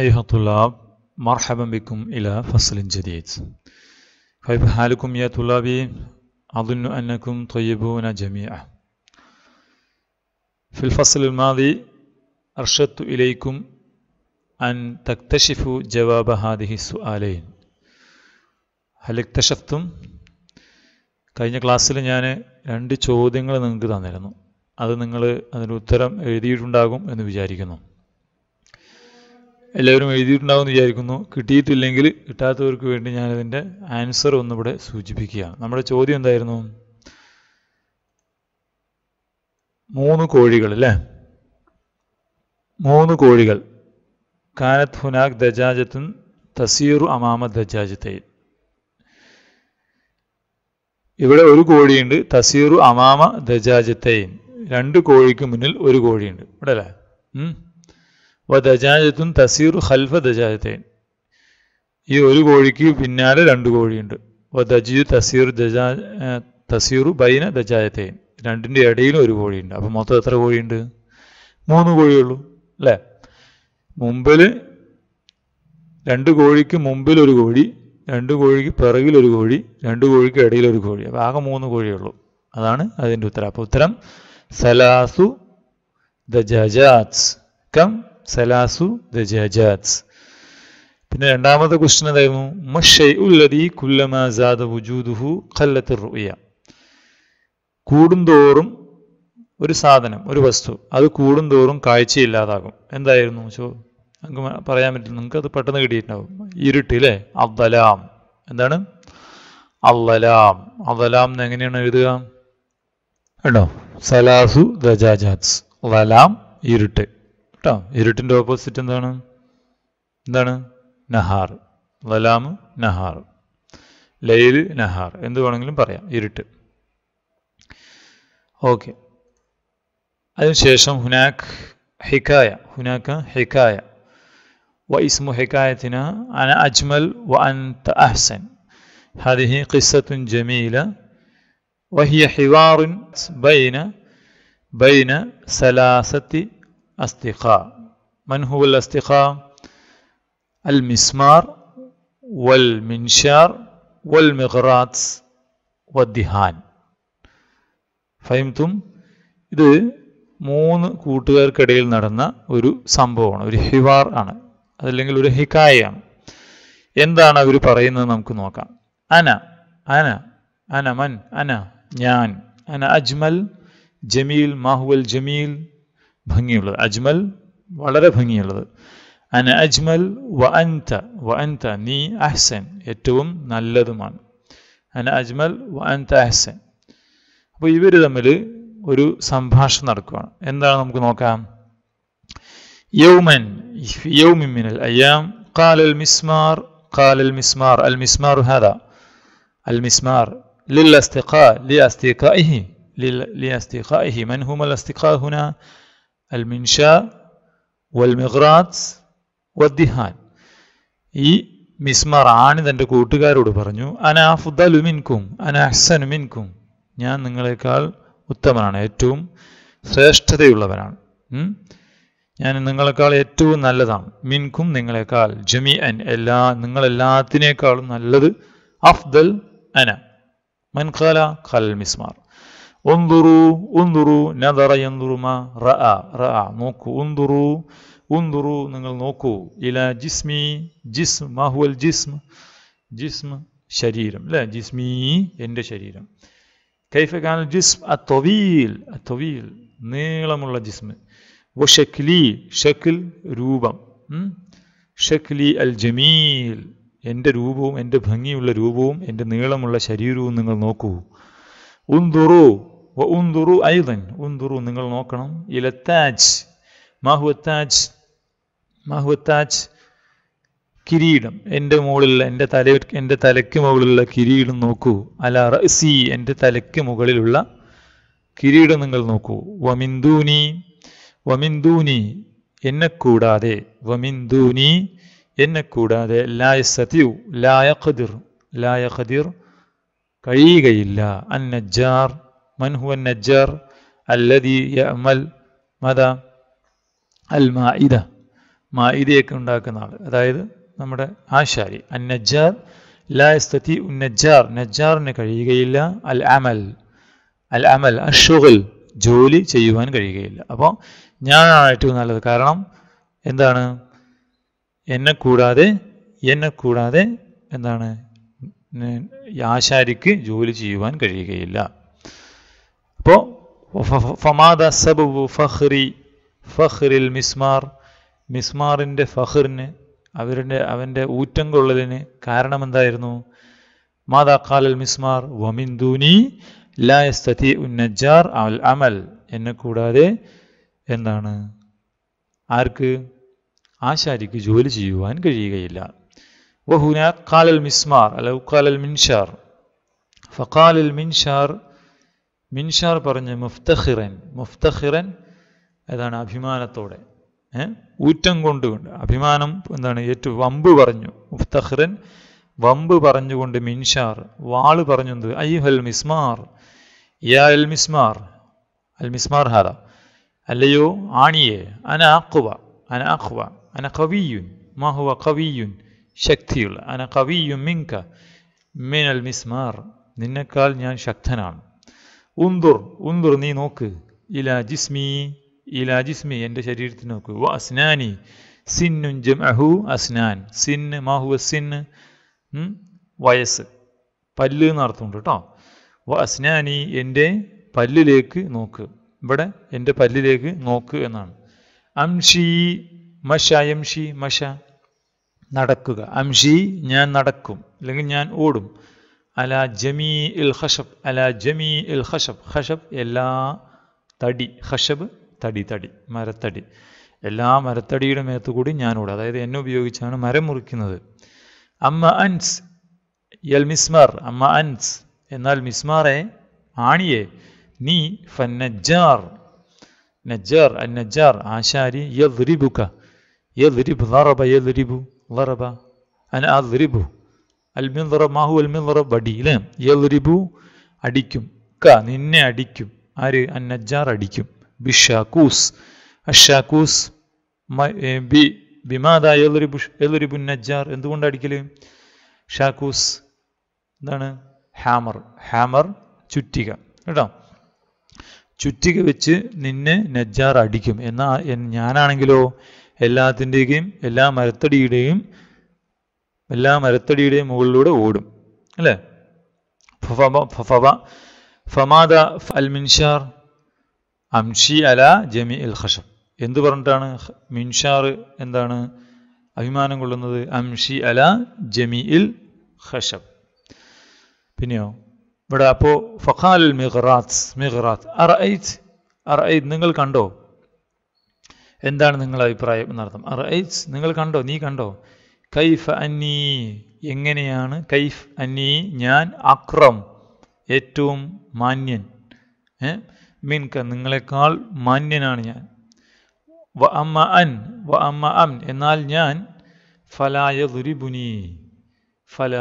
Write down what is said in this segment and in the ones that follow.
أيها الطلاب مرحبا بكم إلى فصل جديد كيف حالكم يا طلابي؟ أظن أنكم طيبون جميعا في الفصل الماضي أرشدت إليكم أن تكتشفوا جواب هذه السؤالين هل اكتشفتم؟ കഴിഞ്ഞ ക്ലാസ്സിൽ ഞാൻ രണ്ട് ചോദ്യങ്ങൾ നിങ്ങൾക്ക് തന്നിരുന്നു അത് നിങ്ങൾ അതിന് ഉത്തരം എഴുതിയിട്ടുണ്ടാകും എന്ന് വിചാരിക്കുന്നു എല്ലാവരും എഴുതിയിട്ടുണ്ടാവും എന്ന് വിചാരിക്കുന്നു കിട്ടിയിട്ടില്ലെങ്കിൽ കിട്ടാത്തവർക്ക് വേണ്ടി ഞാനതിൻ്റെ ആൻസർ ഒന്നിവിടെ സൂചിപ്പിക്കുകയാണ് നമ്മുടെ ചോദ്യം എന്തായിരുന്നു മൂന്ന് കോഴികൾ അല്ലേ മൂന്ന് കോഴികൾ കാനത്ത് ഹുനാഖ് ദജാജത്തുൻ തസീറു അമാമ ദജാജത്തെ ഇവിടെ ഒരു കോഴിയുണ്ട് തസീറു അമാമ ദജാജത്തെയും രണ്ട് കോഴിക്ക് മുന്നിൽ ഒരു കോഴിയുണ്ട് ഇവിടെ അല്ലേ വദജാജത്തും തസീറു ഖൽഫ ദജാജത്തേൻ ഈ ഒരു കോഴിക്ക് പിന്നാലെ രണ്ട് കോഴിയുണ്ട് വദജു തസീറു ദജാ തസീറു ബൈന ദജാജത്തേൻ രണ്ടിൻ്റെ ഇടയിലും ഒരു കോഴിയുണ്ട് അപ്പം മൊത്തം എത്ര കോഴിയുണ്ട് മൂന്ന് കോഴിയുള്ളൂ അല്ലേ മുമ്പിൽ രണ്ട് കോഴിക്ക് മുമ്പിൽ ഒരു കോഴി രണ്ട് കോഴിക്ക് പിറകിലൊരു ഒരു കോഴി രണ്ട് കോഴിക്ക് ഇടയിൽ ഒരു കോഴി അപ്പോൾ ആകെ മൂന്ന് കോഴിയുള്ളൂ അതാണ് അതിൻ്റെ ഉത്തരം അപ്പോൾ ഉത്തരം സലാസു ദജാജാത്സ് കം സലാസു ദജാജാത്സ് പിന്നെ രണ്ടാമത്തെ ക്വസ്റ്റ്യൻ എന്തായിരുന്നു മഷയ് ഉല്ലതി കുല്ലമാസാദ വുജൂദുഹു ഖല്ലത്ത് റുയ കൂടുന്തോറും ഒരു സാധനം ഒരു വസ്തു അത് കൂടുന്തോറും കാഴ്ചയില്ലാതാകും എന്തായിരുന്നു ചോ നമുക്ക് പറയാൻ പറ്റില്ല നിങ്ങൾക്ക് അത് പെട്ടെന്ന് കിട്ടിയിട്ടുണ്ടാവും അല്ലേ അവലാം എന്താണ് അവലാം അവലാം എങ്ങനെയാണ് എഴുതുക കേട്ടോ സലാസു ദജാജാത്സ് വലാം ഇരുട്ട് കേട്ടോ ഇരുട്ടിൻ്റെ ഓപ്പോസിറ്റ് എന്താണ് എന്താണ് നഹാർ വലാമ് നഹാർ ലൈൽ നഹാർ എന്ത് വേണമെങ്കിലും പറയാം ഇരുട്ട് ഓക്കെ അതിനുശേഷം ഹുനാക് ഹിക്കായ ഹുനാക്ക ഹിക്കായ വ ഇസ്മു ഹിക്കായത്തിന് അന അജ്മൽ വ അൻത അഹ്സൻ ഹദിഹി ഖിസ്സത്തുൻ ജമീല വഹിയ ഹിവാറുൻ ബൈന ബൈന സലാസത്തി أصدقاء من هو الأصدقاء المسمار والمنشار والمغراس والدهان فهمتم ഇത് മൂന്ന് കൂട്ടുകാർക്കിടയിൽ നടന്ന ഒരു സംഭവമാണ് ഒരു ഹിവാർ ആണ് അതല്ലെങ്കിൽ ഒരു ഹിക്കായയാണ് എന്താണ് അവർ പറയുന്നത് നമുക്ക് നോക്കാം അന അന അന മൻ അന ഞാൻ അന അജ്മൽ ജമീൽ മാഹുവൽ ജമീൽ ഭംഗിയുള്ളത് അജ്മൽ വളരെ ഭംഗിയുള്ളത് അന അജ്മൽ വ അൻത വ അൻത നീ അഹ്സൻ ഏറ്റവും നല്ലതുമാണ് അന അജ്മൽ വ അൻത അഹ്സൻ അപ്പോൾ ഇവർ തമ്മിൽ ഒരു സംഭാഷണം നടക്കുകയാണ് എന്താണ് നമുക്ക് നോക്കാം യൗമൻ يوم من الأيام قال المسمار قال المسمار المسمار هذا المسمار للاستقاء لأصدقائه لأصدقائه من هم الأصدقاء هنا അൽമിൻഷ വൽമിഹ്റാത്ത് വദ്ദിഹാൻ ഈ മിസ്മർ ആണ് തൻ്റെ കൂട്ടുകാരോട് പറഞ്ഞു അന ഫുദ്ദലുമിൻകും അന അഹ്സനുമിൻകും ഞാൻ നിങ്ങളെക്കാൾ ഉത്തമനാണ് ഏറ്റവും ശ്രേഷ്ഠതയുള്ളവനാണ് ഞാൻ നിങ്ങളെക്കാൾ ഏറ്റവും നല്ലതാണ് മിൻകും നിങ്ങളെക്കാൾ ജമി അൻ എല്ലാ നിങ്ങളെല്ലാത്തിനേക്കാളും നല്ലത് അഫ്ദൽ അന മൻഖാല ഖൽ മിസ്മാർ ഉന്തുറു ഉന്തുറു നദറ എന്തുറുമ റ റ നോക്കൂ ഉന്തുറു ഉന്തുറു നിങ്ങൾ നോക്കൂ ഇല ജിസ്മി ജിസ്ം മാഹുവൽ ജിസ്മ ജിസ്മ് ശരീരം അല്ലേ ജിസ്മി എൻ്റെ ശരീരം കൈഫ കാനൽ ജിസ്മ അ തൊവീൽ അ തൊവീൽ നീളമുള്ള ജിസ്മ് ഷക്ലി ഷക്കിൽ രൂപം ഷക്ലി അൽ ജമീൽ എൻ്റെ രൂപവും എൻ്റെ ഭംഗിയുള്ള രൂപവും എൻ്റെ നീളമുള്ള ശരീരവും നിങ്ങൾ നോക്കൂ ഉന്തുറു ഉന്തുറു ഐതൻ ഉന്തുറു നിങ്ങൾ നോക്കണം ഇല താജ് മാഹുവത്താജ് താജ് കിരീടം എൻ്റെ മുകളിലുള്ള എൻ്റെ തല എൻ്റെ തലയ്ക്ക് മുകളിലുള്ള കിരീടം നോക്കൂ അല റസി എൻ്റെ തലയ്ക്ക് മുകളിലുള്ള കിരീടം നിങ്ങൾ നോക്കൂ വമിന്ദൂനി വമിന്ദൂനി എന്നെ കൂടാതെ വമിന്ദൂനി എന്നെ കൂടാതെ ലായ സത്യു ലായ ഖദിർ ലായ ഖദിർ കഴിയുകയില്ല അന്നജാർ من هو അല്ലദി യഅമൽ يعمل അൽ മാഇദ മായിദയൊക്കെ ഉണ്ടാക്കുന്ന ആൾ അതായത് നമ്മുടെ ആശാരി അൻ നജ്ജാർ ലാ ഉൻ നജ്ജാർ നജാറിന് കഴിയുകയില്ല അൽ അമൽ അൽ അമൽ അഷുഗൽ ജോലി ചെയ്യുവാൻ കഴിയുകയില്ല അപ്പോൾ ഞാനാണ് ഏറ്റവും നല്ലത് കാരണം എന്താണ് എന്നെ കൂടാതെ എന്നെ കൂടാതെ എന്താണ് ആശാരിക്ക് ജോലി ചെയ്യുവാൻ കഴിയുകയില്ല അപ്പോൾ ഫമാദ സബബു ഫഹ്റി ഫഹ്റിൽ മിസ്മാർ മിസ്മാറിൻ്റെ ഫഹ്റിന് അവരുടെ അവൻ്റെ ഊറ്റം കൊള്ളലിന് കാരണമെന്തായിരുന്നു മാതാ ഖാലൽ മിസ്മാർ വമിന്ദൂനി ലായസ്തതി ഉന്നജാർ അൽ അമൽ എന്നെ കൂടാതെ എന്താണ് ആർക്ക് ആശാരിക്ക് ജോലി ചെയ്യുവാൻ കഴിയുകയില്ല വഹുന ഖാലൽ മിസ്മാർ അല്ല കാലൽ മിൻഷാർ ഫഖാലൽ മിൻഷാർ മിൻഷാർ പറഞ്ഞ് മുഫ്തഹിറൻ മുഫ്തഹിറൻ ഏതാണ് അഭിമാനത്തോടെ ഊറ്റം കൊണ്ടുകൊണ്ട് അഭിമാനം എന്താണ് ഏറ്റവും വമ്പ് പറഞ്ഞു മുഫ്തഹിറൻ വമ്പ് പറഞ്ഞുകൊണ്ട് മിൻഷാർ വാള് ഐ ഹൽ മിസ്മാർ യാ അൽ മിസ്മാർ അൽ മിസ്മാർ ഹാദ അല്ലയോ ആണിയെ അന അക്വ അന അന കവിയുൻ മഹുവ കവിയുൻ ശക്തിയുള്ള അന കവിയും മിങ്ക മീൻ അൽ മിസ്മാർ നിന്നെക്കാൾ ഞാൻ ശക്തനാണ് ഉന്തുർ ഉന്തുർ നീ നോക്ക് ഇല ജിസ്മി ഇല ജിസ്മി എൻ്റെ ശരീരത്തിന് നോക്ക് വ അസ്നാനി സിന്നുൻ ജം അസ്നാൻ സിന്ന് മാഹു സിന്ന് വയസ്സ് പല്ല് എന്നർത്ഥമുണ്ട് കേട്ടോ വ അസ്നാനി എൻ്റെ പല്ലിലേക്ക് നോക്ക് ഇവിടെ എൻ്റെ പല്ലിലേക്ക് നോക്ക് എന്നാണ് അംഷി മഷ എംഷി മഷ നടക്കുക അംഷി ഞാൻ നടക്കും അല്ലെങ്കിൽ ഞാൻ ഓടും على جميع الخشب على جميع الخشب خشب إلا തടി ഖഷബ് തടി തടി മരത്തടി എല്ലാ മരത്തടിയുടെ മേത്തുകൂടി ഞാനൂടെ അതായത് എന്നെ ഉപയോഗിച്ചാണ് മരം മുറിക്കുന്നത് അമ്മ അൻസ് യൽ മിസ്മാർ അമ്മ അൻസ് എന്നാൽ മിസ്മാറെ ആണിയെ നീ ഫന്നജാർ നജാർ അൻ നജാർ ആശാരി യദ്രിബുക യദ്രിബ് ലറബ യദ്രിബു ലറബ അൻ അദ്രിബു അൽമിന്ദറ മാഹു അൽമിന്ദറ വടി അല്ലേ യൽരിബു അടിക്കും ക നിന്നെ അടിക്കും ആര് അന്നജാർ അടിക്കും ബിഷാക്കൂസ് അഷാക്കൂസ് ബി ബിമാദ യൽറിബു യൽറിബു നജാർ എന്തുകൊണ്ട് അടിക്കല് ഷാക്കൂസ് എന്താണ് ഹാമർ ഹാമർ ചുറ്റിക കേട്ടോ ചുറ്റിക വെച്ച് നിന്നെ നജ്ജാർ അടിക്കും എന്നാ ഞാനാണെങ്കിലോ എല്ലാത്തിൻ്റെയും എല്ലാ മരത്തടിയുടെയും എല്ലാ മരത്തടിയുടെയും മുകളിലൂടെ ഓടും അല്ലേ ഫമാദ അൽമിൻഷാർ മിൻഷാർ അംഷി അല ജമി അൽ ഖഷബ് എന്ത് പറഞ്ഞിട്ടാണ് മിൻഷാർ എന്താണ് അഭിമാനം കൊള്ളുന്നത് അംഷി അല ജമി ഇൽ ഖഷബ് പിന്നെയോ ഇവിടെ അപ്പോൾ ഫഖാൽ മിഹ്റാത്ത് മിഹ്റാത്ത് അറൈത്ത് അറൈത്ത് നിങ്ങൾ കണ്ടോ എന്താണ് നിങ്ങളുടെ അഭിപ്രായം എന്നർത്ഥം അറൈത്ത് നിങ്ങൾ കണ്ടോ നീ കണ്ടോ കൈഫ് അന്നീ എങ്ങനെയാണ് കൈഫ് അന്നീ ഞാൻ അക്രം ഏറ്റവും മാന്യൻ മീൻക നിങ്ങളെക്കാൾ മാന്യനാണ് ഞാൻ വ അമ്മ അൻ വ അമ്മ അൻ എന്നാൽ ഞാൻ ഫലായ ദുരിബുനി ഫല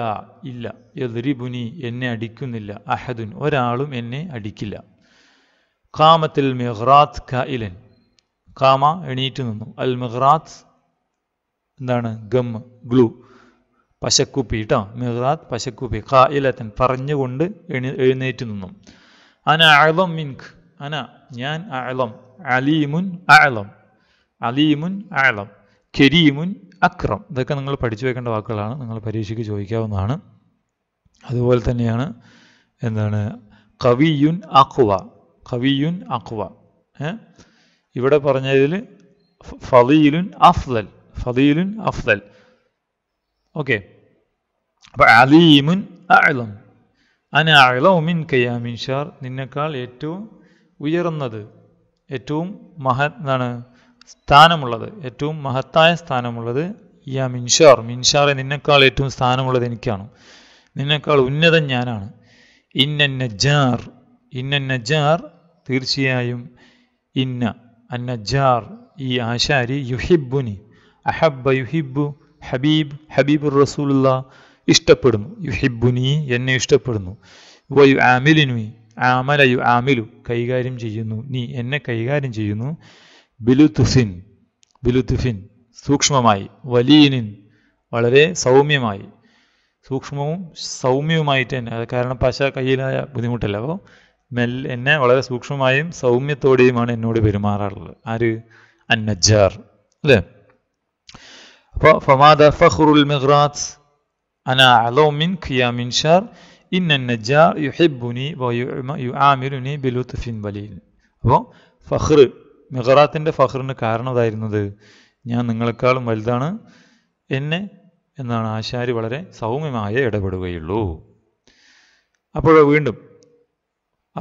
ഇല്ല യദ്രിബുനി എന്നെ അടിക്കുന്നില്ല അഹദുൻ ഒരാളും എന്നെ അടിക്കില്ല കാമത്തിൽ മെഹ്റാത്ത് ഖായിലൻ കാമ എണീറ്റ് നിന്നു അൽ മെഹ്റാത്ത് എന്താണ് ഗം ഗ്ലൂ പശക്കുപ്പി കേട്ടോ മിഹ്റാത്ത് പശക്കുപ്പി ഖാ ഇലത്തൻ പറഞ്ഞുകൊണ്ട് എഴുന്നേറ്റ് നിന്നു അന അഴലം മിൻഖ് അന ഞാൻ അഴലം അലീമുൻ അഴലം അലീമുൻ അഴലം കരീമുൻ അക്രം ഇതൊക്കെ നിങ്ങൾ പഠിച്ചു വെക്കേണ്ട വാക്കുകളാണ് നിങ്ങൾ പരീക്ഷയ്ക്ക് ചോദിക്കാവുന്നതാണ് അതുപോലെ തന്നെയാണ് എന്താണ് കവിയുൻ അഖ്വ കവിയുൻ അഖ്വ ഇവിടെ പറഞ്ഞതിൽ ഫലീലുൻ അഫ്ലൽ ഫദീലുൻ അഫ്ദൽ ഓക്കെ അപ്പോൾ അലീമുൻ അഅലം അന അഅലമിൻ കയാമിൻ ഷാർ നിന്നെക്കാൾ ഏറ്റവും ഉയർന്നത് ഏറ്റവും മഹ എന്താണ് സ്ഥാനമുള്ളത് ഏറ്റവും മഹത്തായ സ്ഥാനമുള്ളത് യാ മിൻഷാർ മിൻഷാറെ നിന്നെക്കാൾ ഏറ്റവും സ്ഥാനമുള്ളത് എനിക്കാണ് നിന്നെക്കാൾ ഉന്നതൻ ഞാനാണ് ഇന്ന നജാർ ഇന്ന നജാർ തീർച്ചയായും ഇന്ന അന്നജാർ ഈ ആശാരി യുഹിബുനി അഹബ്ബ യുഹിബു ഹബീബ് ഹബീബുർ റസൂലുള്ള ഇഷ്ടപ്പെടുന്നു നീ എന്നെ ഇഷ്ടപ്പെടുന്നു വയു ആമിലിനുയി ആമല യു ആമിലു കൈകാര്യം ചെയ്യുന്നു നീ എന്നെ കൈകാര്യം ചെയ്യുന്നു ബിലുതുഫിൻ ബിലുതുഫിൻ സൂക്ഷ്മമായി വലീനിൻ വളരെ സൗമ്യമായി സൂക്ഷ്മവും സൗമ്യവുമായിട്ട് തന്നെ കാരണം പശ കയ്യിലായ ബുദ്ധിമുട്ടല്ല അപ്പോൾ മെൽ എന്നെ വളരെ സൂക്ഷ്മമായും സൗമ്യത്തോടെയുമാണ് എന്നോട് പെരുമാറാറുള്ളത് ആര് അന്നജാർ അല്ലേ فماذا فخر المغرات أنا أعلم منك يا منشار إن النجار يحبني ويعاملني بلطف بليل അപ്പോൾ ഫഹ്ർ മിഹറാത്തിൻ്റെ ഫഹ്റിന് കാരണം അതായിരുന്നത് ഞാൻ നിങ്ങളെക്കാളും വലുതാണ് എന്നെ എന്നാണ് ആശാരി വളരെ സൗമ്യമായ ഇടപെടുകയുള്ളൂ അപ്പോൾ വീണ്ടും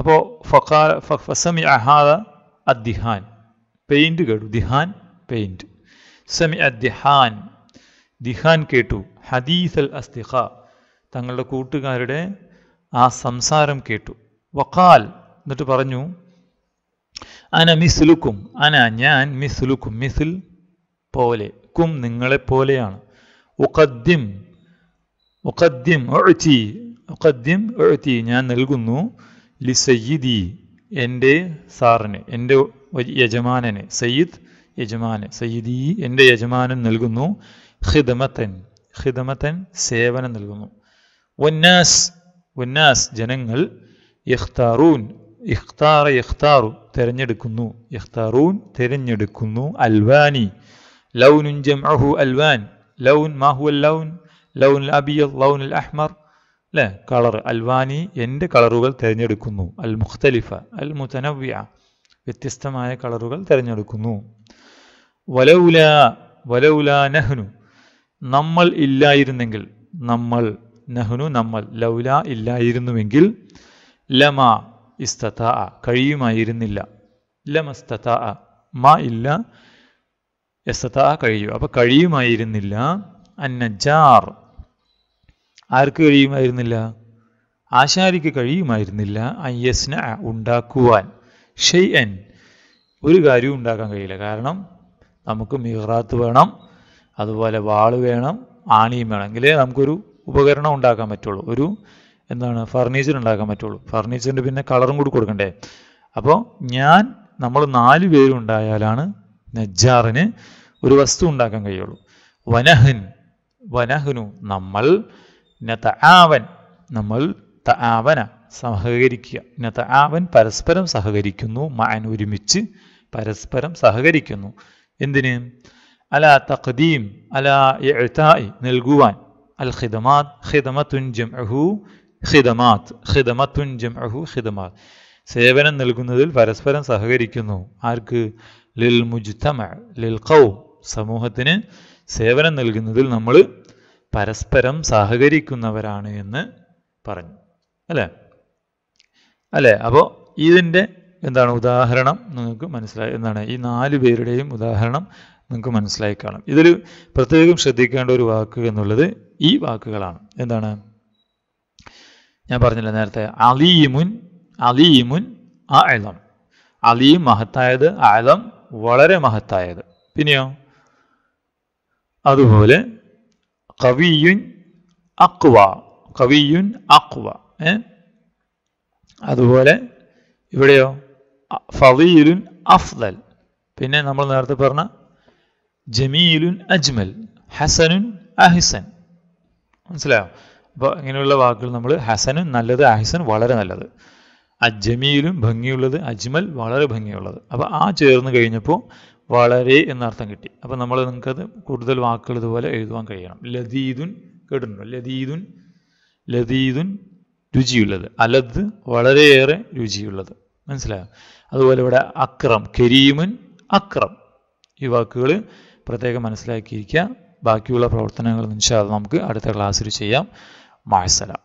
അപ്പോൾ ഫക്കാ ഫസമി അഹാദ അദ്ദിഹാൻ പെയിൻറ്റ് കേടു ദിഹാൻ പെയിൻറ്റ് ദിഹാൻ ദിഹാൻ കേട്ടു ഹദീസ് അൽ അസ്തിഖ തങ്ങളുടെ കൂട്ടുകാരുടെ ആ സംസാരം കേട്ടു വഖാൽ എന്നിട്ട് പറഞ്ഞു അന മിസ്ലുക്കും അന ഞാൻ മിസ്ലുക്കും മിസിൽ പോലെ കും പോലെയാണ് ഉഖദ്ദിം ഉഖദ്ദിം എഴുത്തി ഉഖദ്ദിം എഴുത്തി ഞാൻ നൽകുന്നു ലി സയ്യിദി എൻ്റെ സാറിന് എൻ്റെ യജമാനന് സയ്യിദ് യജമാന് സയ്യിദി എൻ്റെ യജമാനൻ നൽകുന്നു ഹിദമത്തൻ ഹിദമത്തൻ സേവനം നൽകുന്നു വന്നാസ് വന്നാസ് ജനങ്ങൾ ഇഖ്താറൂൻ ഇഖ്താറ ഇഖ്താറു തിരഞ്ഞെടുക്കുന്നു ഇഖ്താറൂൻ തിരഞ്ഞെടുക്കുന്നു അൽവാനി ലൗനുൻ ജംഅഹു അൽവാൻ ലൗൻ മാഹു അൽ ലൗൻ ലൗൻ അബിയൽ ലൗൻ അൽ അഹ്മർ അല്ലേ കളർ അൽവാനി എൻ്റെ കളറുകൾ തിരഞ്ഞെടുക്കുന്നു അൽ മുഖ്തലിഫ അൽ മുതനവ്യ വ്യത്യസ്തമായ കളറുകൾ തിരഞ്ഞെടുക്കുന്നു വലൗല വലൗല നഹ്നു നമ്മൾ ഇല്ലായിരുന്നെങ്കിൽ നമ്മൾ നഹ്നു നമ്മൾ ലൗല ഇല്ലായിരുന്നുവെങ്കിൽ ലമ ഇസ്തത കഴിയുമായിരുന്നില്ല ലമസ്തത മ ഇല്ല എസ്തത കഴിയും അപ്പോൾ കഴിയുമായിരുന്നില്ല അന്നജാർ ആർക്ക് കഴിയുമായിരുന്നില്ല ആശാരിക്ക് കഴിയുമായിരുന്നില്ല അയ്യസ്ന ഉണ്ടാക്കുവാൻ ഷെയ് ഒരു കാര്യവും ഉണ്ടാക്കാൻ കഴിയില്ല കാരണം നമുക്ക് മിഹ്റാത്ത് വേണം അതുപോലെ വാള് വേണം ആണിയും വേണം എങ്കിലേ നമുക്കൊരു ഉപകരണം ഉണ്ടാക്കാൻ പറ്റുള്ളൂ ഒരു എന്താണ് ഫർണിച്ചർ ഉണ്ടാക്കാൻ പറ്റുള്ളൂ ഫർണിച്ചറിൻ്റെ പിന്നെ കളറും കൂടി കൊടുക്കണ്ടേ അപ്പോൾ ഞാൻ നമ്മൾ നാല് പേരുണ്ടായാലാണ് നജ്ജാറിന് ഒരു വസ്തു ഉണ്ടാക്കാൻ കഴിയുള്ളൂ വനഹൻ വനഹനു നമ്മൾ നതആവൻ നമ്മൾ തആവന സഹകരിക്കുക നതആവൻ പരസ്പരം സഹകരിക്കുന്നു മാൻ ഒരുമിച്ച് പരസ്പരം സഹകരിക്കുന്നു എന്തിന് അല തഖദീം അല ഇഅ്താഇ നൽകുവാൻ അൽ ഖിദമാത് ഖിദമത്തുൻ ജംഉഹു ഖിദമാത് ഖിദമത്തുൻ ജംഉഹു ഖിദമാത് സേവനം നൽകുന്നതിൽ പരസ്പരം സഹകരിക്കുന്നു ആർക്ക് ലിൽ മുജ്തമ ലിൽ ഖൗ സമൂഹത്തിന് സേവനം നൽകുന്നതിൽ നമ്മൾ പരസ്പരം സഹകരിക്കുന്നവരാണ് എന്ന് പറഞ്ഞു അല്ലേ അല്ലേ അപ്പോൾ ഇതിൻ്റെ എന്താണ് ഉദാഹരണം നിങ്ങൾക്ക് മനസ്സിലായി എന്താണ് ഈ നാല് പേരുടെയും ഉദാഹരണം നിങ്ങൾക്ക് മനസ്സിലായി കാണും ഇതൊരു പ്രത്യേകം ശ്രദ്ധിക്കേണ്ട ഒരു വാക്ക് എന്നുള്ളത് ഈ വാക്കുകളാണ് എന്താണ് ഞാൻ പറഞ്ഞില്ല നേരത്തെ അലീമുൻ അലീമുൻ ആഴം അലീം മഹത്തായത് ആഴം വളരെ മഹത്തായത് പിന്നെയോ അതുപോലെ കവിയുൻ അക്വ കവിയുൻ അക്വ ഏ അതുപോലെ ഇവിടെയോ ഫീലുൻ അഫ്ദൽ പിന്നെ നമ്മൾ നേരത്തെ പറഞ്ഞ ജമീലുൻ അജ്മൽ ഹസനുൻ അഹിസൻ മനസ്സിലായോ അപ്പോൾ ഇങ്ങനെയുള്ള വാക്കുകൾ നമ്മൾ ഹസനും നല്ലത് അഹിസൻ വളരെ നല്ലത് അജമീലും ഭംഗിയുള്ളത് അജ്മൽ വളരെ ഭംഗിയുള്ളത് അപ്പോൾ ആ ചേർന്ന് കഴിഞ്ഞപ്പോൾ വളരെ എന്നർത്ഥം കിട്ടി അപ്പോൾ നമ്മൾ നിങ്ങൾക്കത് കൂടുതൽ വാക്കുകൾ ഇതുപോലെ എഴുതുവാൻ കഴിയണം ലതീദുൻ കേട്ടിട്ടുണ്ടോ ലതീദുൻ ലതീദുൻ രുചിയുള്ളത് അലദ് വളരെയേറെ രുചിയുള്ളത് മനസ്സിലായോ അതുപോലെ ഇവിടെ അക്രം കരീമുൻ അക്രം ഈ വാക്കുകൾ പ്രത്യേകം മനസ്സിലാക്കിയിരിക്കുക ബാക്കിയുള്ള പ്രവർത്തനങ്ങൾ നിശ്ചയം നമുക്ക് അടുത്ത ക്ലാസ്സിൽ ചെയ്യാം മാഴ്സലാം